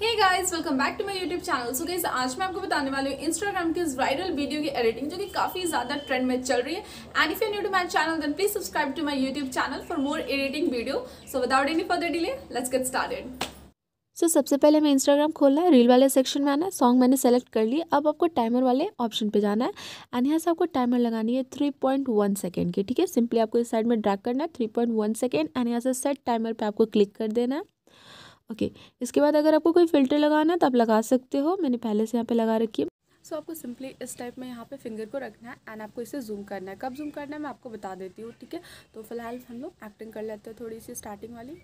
Hey guys welcome back to my YouTube channel so guys आज मैं आपको बताने वाली हूँ इंस्टाग्राम की इस वायरल वीडियो की एडिटिंग जो कि काफ़ी ज़्यादा ट्रेंड में चल रही है and if you new to my channel then please subscribe to my YouTube channel for more editing video so without any further delay let's get started so so, सबसे पहले मैं इंस्टाग्राम खोलना है रील वाले सेक्शन में आना है song मैंने सेलेक्ट कर लिया अब आपको टाइमर वाले ऑप्शन पे जाना है एंड यहाँ से आपको टाइमर लगानी है थ्री पॉइंट वन सेकेंड की ठीक है सिंपली आपको इस साइड में ड्रैग करना है three point one second and यहाँ से सेट टाइमर पे आपको क्लिक कर देना है ओके इसके बाद अगर आपको कोई फिल्टर लगाना है तो आप लगा सकते हो मैंने पहले से यहाँ पे लगा रखी है सो so, आपको सिंपली इस टाइप में यहाँ पे फिंगर को रखना है एंड आपको इसे जूम करना है कब जूम करना है मैं आपको बता देती हूँ ठीक है तो फिलहाल हम लोग एक्टिंग कर लेते हैं थोड़ी सी स्टार्टिंग वाली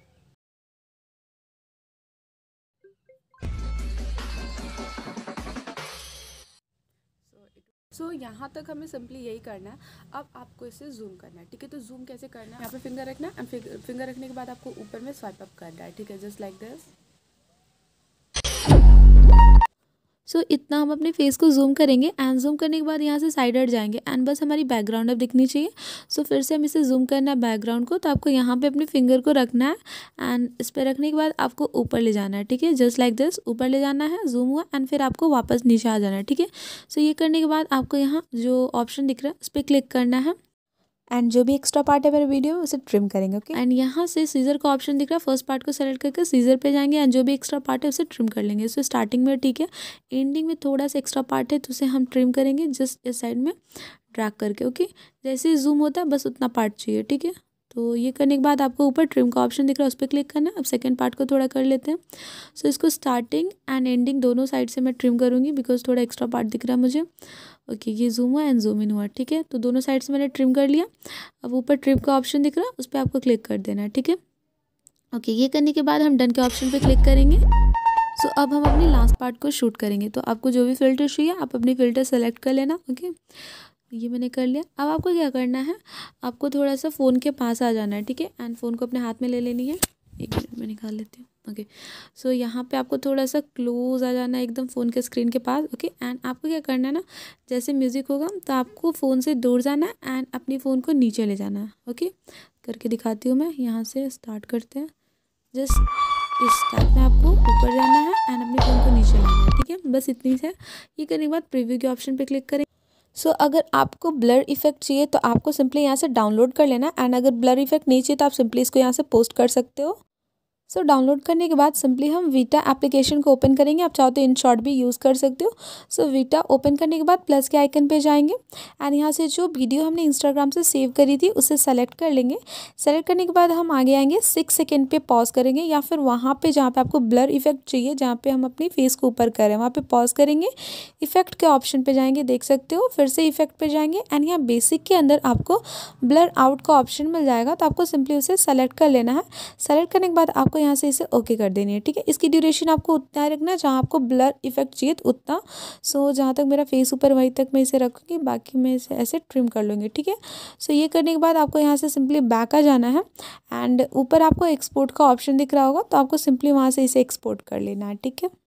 सो so, यहाँ तक हमें सिंपली यही करना है अब आपको इसे जूम करना है ठीक है तो जूम कैसे करना है यहाँ पे फिंगर रखना है फिंगर रखने के बाद आपको ऊपर में स्वाइप अप करना है ठीक है just like this so so, इतना हम अपने फेस को जूम करेंगे एंड जूम करने के बाद यहाँ से साइड हट जाएंगे एंड बस हमारी बैकग्राउंड अब दिखनी चाहिए सो so, फिर से हम इसे जूम करना है बैकग्राउंड को तो आपको यहाँ पर अपने फिंगर को रखना है एंड इस पर रखने के बाद आपको ऊपर ले जाना है ठीक है जस्ट लाइक दिस ऊपर ले जाना है जूम हुआ एंड फिर आपको वापस नीचे आ जाना है ठीक है सो ये करने के बाद आपको यहाँ जो ऑप्शन दिख रहा है उस पर क्लिक करना है एंड जो भी एक्स्ट्रा पार्ट है मेरे वीडियो उसे ट्रिम करेंगे ओके एंड यहाँ से सीजर का ऑप्शन दिख रहा है फर्स्ट पार्ट को सेलेक्ट करके सीजर पे जाएंगे एंड जो भी एक्स्ट्रा पार्ट है उसे ट्रिम कर लेंगे इसमें स्टार्टिंग में ठीक है एंडिंग में थोड़ा सा एक्स्ट्रा पार्ट है तो उसे हम ट्रिम करेंगे जस्ट इस साइड में ड्रैक करके ओके जैसे जूम होता है बस उतना पार्ट चाहिए ठीक है तो ये करने के बाद आपको ऊपर ट्रिम का ऑप्शन दिख रहा है उस पर क्लिक करना है अब सेकेंड पार्ट को थोड़ा कर लेते हैं सो so, इसको स्टार्टिंग एंड एंडिंग दोनों साइड से मैं ट्रिम करूँगी बिकॉज थोड़ा एक्स्ट्रा पार्ट दिख रहा है मुझे ओके okay, ये जूम हुआ एंड जूम इन हुआ ठीक है तो दोनों साइड से मैंने ट्रिम कर लिया अब ऊपर ट्रिम का ऑप्शन दिख रहा है उस पर आपको क्लिक कर देना है ठीक है ओके ये करने के बाद हम डन के ऑप्शन पर क्लिक करेंगे सो so, अब हम अपने लास्ट पार्ट को शूट करेंगे तो आपको जो भी फिल्टर चाहिए आप अपनी फ़िल्टर सेलेक्ट कर लेना ओके okay? ये मैंने कर लिया अब आपको क्या करना है आपको थोड़ा सा फ़ोन के पास आ जाना है ठीक है एंड फ़ोन को अपने हाथ में ले लेनी है एक मिनट में निकाल लेती हूँ ओके सो यहाँ पे आपको थोड़ा सा क्लोज आ जाना है एकदम फ़ोन के स्क्रीन के पास ओके एंड आपको क्या करना है ना जैसे म्यूज़िक होगा तो आपको फ़ोन से दूर जाना है एंड अपनी फ़ोन को नीचे ले जाना है ओके करके दिखाती हूँ मैं यहाँ से स्टार्ट करते हैं जस्ट इस टाइप में आपको ऊपर जाना है एंड अपने फ़ोन को नीचे लेना है ठीक है बस इतनी से ये करने के बाद प्रिव्यू के ऑप्शन पर क्लिक करें सो so, अगर आपको ब्लर इफेक्ट चाहिए तो आपको सिंपली यहाँ से डाउनलोड कर लेना एंड अगर ब्लर इफेक्ट नहीं चाहिए तो आप सिंपली इसको यहाँ से पोस्ट कर सकते हो सो so, डाउनलोड करने के बाद सिंपली हम वीटा एप्लीकेशन को ओपन करेंगे आप चाहो तो इन शॉर्ट भी यूज़ कर सकते हो सो so, वीटा ओपन करने के बाद प्लस के आइकन पे जाएंगे एंड यहाँ से जो वीडियो हमने इंस्टाग्राम से सेव करी थी उसे सेलेक्ट कर लेंगे सेलेक्ट करने के बाद हम आगे आएंगे सिक्स सेकेंड पे पॉज करेंगे या फिर वहाँ पर जहाँ पर आपको ब्लर इफेक्ट चाहिए जहाँ पर हम अपनी फेस को ऊपर करें वहाँ पर पॉज करेंगे इफेक्ट के ऑप्शन पर जाएंगे देख सकते हो फिर से इफेक्ट पर जाएंगे एंड यहाँ बेसिक के अंदर आपको ब्लर आउट का ऑप्शन मिल जाएगा तो आपको सिंपली उसे सेलेक्ट कर लेना है सेलेक्ट करने के बाद आप आपको यहाँ से इसे ओके कर देनी है ठीक है इसकी ड्यूरेशन आपको उतना रखना जहाँ आपको ब्लर इफेक्ट चाहिए तो उतना सो जहाँ तक मेरा फेस ऊपर वहीं तक मैं इसे रखूँगी बाकी मैं इसे ऐसे ट्रिम कर लूँगी ठीक है सो ये करने के बाद आपको यहाँ से सिंपली बैक आ जाना है एंड ऊपर आपको एक्सपोर्ट का ऑप्शन दिख रहा होगा तो आपको सिंपली वहाँ से इसे एक्सपोर्ट कर लेना है ठीक है